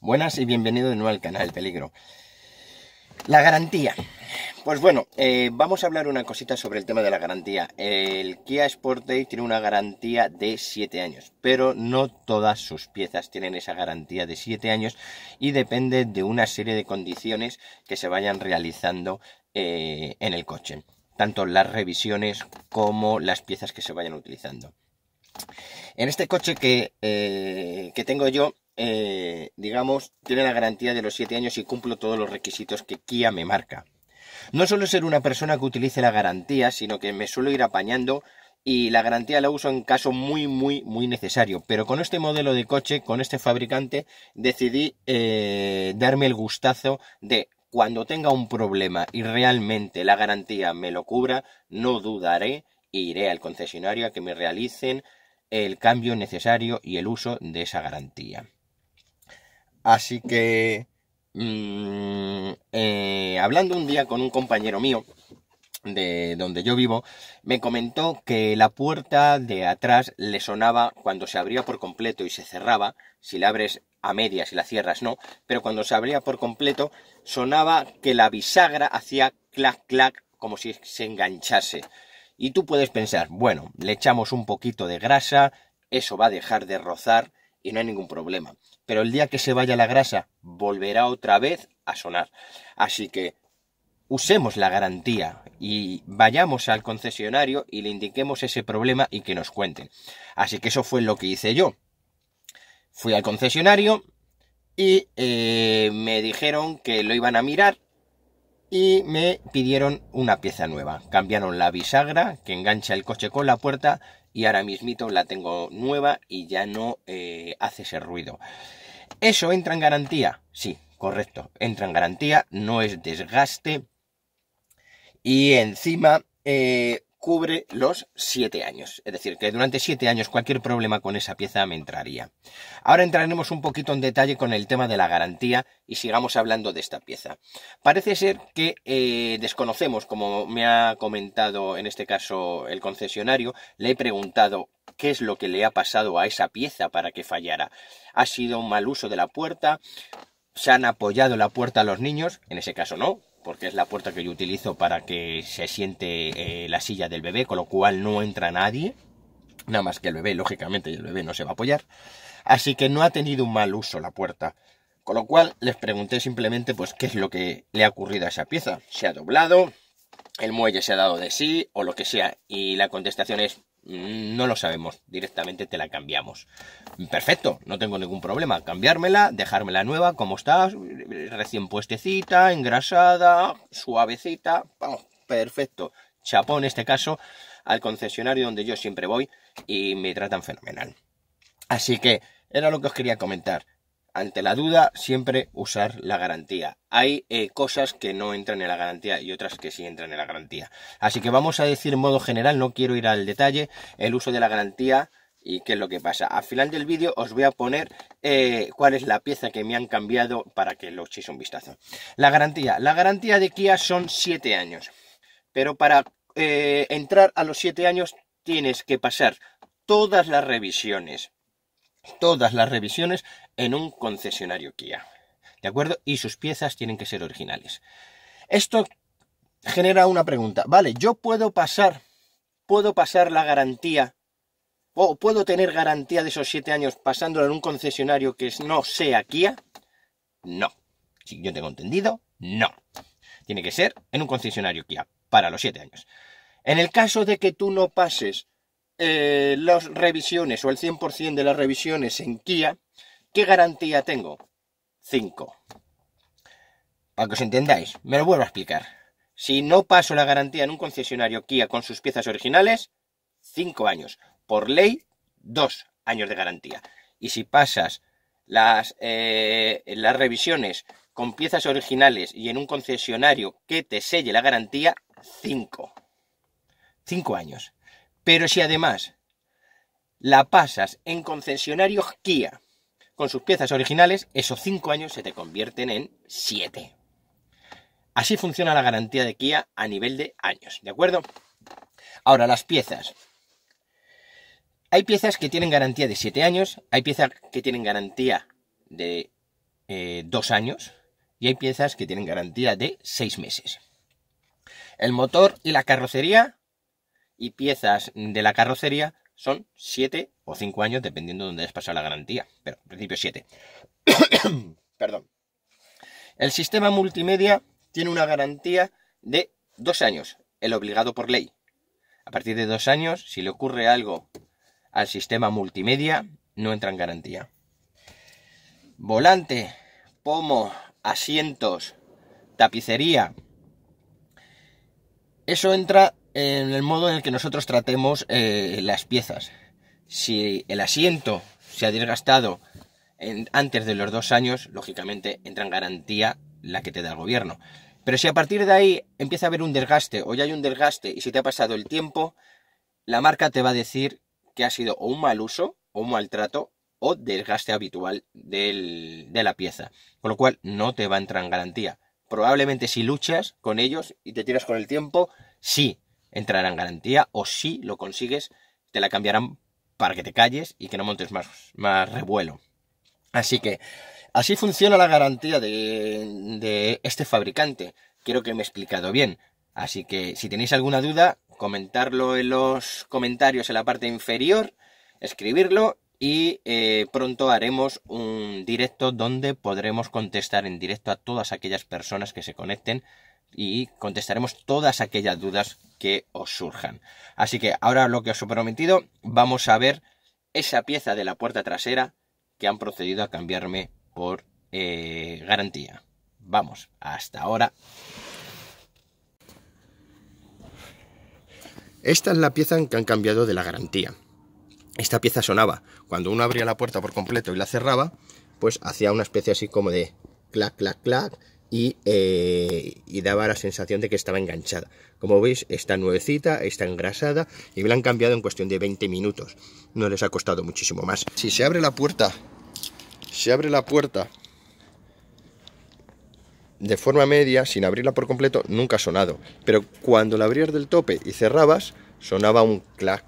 Buenas y bienvenido de nuevo al canal Peligro. La garantía. Pues bueno, eh, vamos a hablar una cosita sobre el tema de la garantía. El Kia Sportage tiene una garantía de 7 años, pero no todas sus piezas tienen esa garantía de 7 años y depende de una serie de condiciones que se vayan realizando eh, en el coche, tanto las revisiones como las piezas que se vayan utilizando. En este coche que, eh, que tengo yo, eh, digamos, tiene la garantía de los 7 años y cumplo todos los requisitos que Kia me marca. No suelo ser una persona que utilice la garantía, sino que me suelo ir apañando y la garantía la uso en caso muy, muy, muy necesario. Pero con este modelo de coche, con este fabricante, decidí eh, darme el gustazo de cuando tenga un problema y realmente la garantía me lo cubra, no dudaré e iré al concesionario a que me realicen el cambio necesario y el uso de esa garantía. Así que, mm, eh, hablando un día con un compañero mío, de donde yo vivo, me comentó que la puerta de atrás le sonaba cuando se abría por completo y se cerraba, si la abres a medias y la cierras no, pero cuando se abría por completo sonaba que la bisagra hacía clac clac como si se enganchase. Y tú puedes pensar, bueno, le echamos un poquito de grasa, eso va a dejar de rozar y no hay ningún problema pero el día que se vaya la grasa volverá otra vez a sonar. Así que usemos la garantía y vayamos al concesionario y le indiquemos ese problema y que nos cuenten. Así que eso fue lo que hice yo. Fui al concesionario y eh, me dijeron que lo iban a mirar y me pidieron una pieza nueva. Cambiaron la bisagra que engancha el coche con la puerta y ahora mismito la tengo nueva y ya no eh, hace ese ruido. ¿Eso entra en garantía? Sí, correcto. Entra en garantía, no es desgaste. Y encima, eh, cubre los siete años. Es decir, que durante siete años cualquier problema con esa pieza me entraría. Ahora entraremos un poquito en detalle con el tema de la garantía y sigamos hablando de esta pieza. Parece ser que eh, desconocemos, como me ha comentado en este caso el concesionario, le he preguntado qué es lo que le ha pasado a esa pieza para que fallara. ¿Ha sido un mal uso de la puerta? ¿Se han apoyado la puerta a los niños? En ese caso no, porque es la puerta que yo utilizo para que se siente eh, la silla del bebé, con lo cual no entra nadie, nada más que el bebé, lógicamente, y el bebé no se va a apoyar. Así que no ha tenido un mal uso la puerta. Con lo cual les pregunté simplemente pues qué es lo que le ha ocurrido a esa pieza. ¿Se ha doblado? ¿El muelle se ha dado de sí? O lo que sea. Y la contestación es no lo sabemos, directamente te la cambiamos. Perfecto, no tengo ningún problema. Cambiármela, dejármela nueva, como está, recién puestecita, engrasada, suavecita. Vamos, perfecto. Chapó en este caso al concesionario donde yo siempre voy y me tratan fenomenal. Así que era lo que os quería comentar ante la duda, siempre usar la garantía. Hay eh, cosas que no entran en la garantía y otras que sí entran en la garantía. Así que vamos a decir en modo general, no quiero ir al detalle, el uso de la garantía y qué es lo que pasa. Al final del vídeo os voy a poner eh, cuál es la pieza que me han cambiado para que lo echéis un vistazo. La garantía. La garantía de Kia son 7 años. Pero para eh, entrar a los 7 años tienes que pasar todas las revisiones todas las revisiones en un concesionario Kia. ¿De acuerdo? Y sus piezas tienen que ser originales. Esto genera una pregunta. Vale, yo puedo pasar, puedo pasar la garantía o puedo tener garantía de esos siete años pasándola en un concesionario que no sea Kia. No. Si yo tengo entendido, no. Tiene que ser en un concesionario Kia para los siete años. En el caso de que tú no pases eh, las revisiones o el 100% de las revisiones en Kia, ¿qué garantía tengo? 5. Para que os entendáis, me lo vuelvo a explicar. Si no paso la garantía en un concesionario Kia con sus piezas originales, 5 años. Por ley, 2 años de garantía. Y si pasas las, eh, las revisiones con piezas originales y en un concesionario que te selle la garantía, 5. 5 años. Pero si además la pasas en concesionario Kia con sus piezas originales, esos 5 años se te convierten en 7. Así funciona la garantía de Kia a nivel de años, ¿de acuerdo? Ahora, las piezas. Hay piezas que tienen garantía de 7 años, hay piezas que tienen garantía de 2 eh, años y hay piezas que tienen garantía de 6 meses. El motor y la carrocería y piezas de la carrocería son 7 o 5 años, dependiendo de dónde hayas pasado la garantía. Pero en principio 7. Perdón. El sistema multimedia tiene una garantía de 2 años, el obligado por ley. A partir de 2 años, si le ocurre algo al sistema multimedia, no entra en garantía. Volante, pomo, asientos, tapicería. Eso entra en el modo en el que nosotros tratemos eh, las piezas. Si el asiento se ha desgastado antes de los dos años, lógicamente entra en garantía la que te da el gobierno. Pero si a partir de ahí empieza a haber un desgaste o ya hay un desgaste y si te ha pasado el tiempo, la marca te va a decir que ha sido o un mal uso o un maltrato o desgaste habitual de la pieza. Con lo cual no te va a entrar en garantía. Probablemente si luchas con ellos y te tiras con el tiempo, sí, entrarán garantía o si lo consigues te la cambiarán para que te calles y que no montes más, más revuelo. Así que así funciona la garantía de, de este fabricante. Quiero que me he explicado bien. Así que si tenéis alguna duda, comentarlo en los comentarios en la parte inferior, escribirlo y eh, pronto haremos un directo donde podremos contestar en directo a todas aquellas personas que se conecten y contestaremos todas aquellas dudas que os surjan. Así que ahora lo que os he prometido, vamos a ver esa pieza de la puerta trasera que han procedido a cambiarme por eh, garantía. Vamos, hasta ahora. Esta es la pieza que han cambiado de la garantía. Esta pieza sonaba. Cuando uno abría la puerta por completo y la cerraba, pues hacía una especie así como de clac, clac, clac, eh, y, daba la sensación de que estaba enganchada. Como veis, está nuevecita, está engrasada y me la han cambiado en cuestión de 20 minutos. No les ha costado muchísimo más. Si se abre la puerta, se abre la puerta de forma media, sin abrirla por completo, nunca ha sonado. Pero cuando la abrías del tope y cerrabas, sonaba un clac.